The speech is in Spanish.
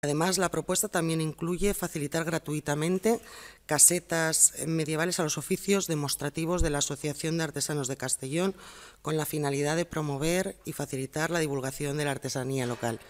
Además, la propuesta también incluye facilitar gratuitamente casetas medievales a los oficios demostrativos de la Asociación de Artesanos de Castellón con la finalidad de promover y facilitar la divulgación de la artesanía local.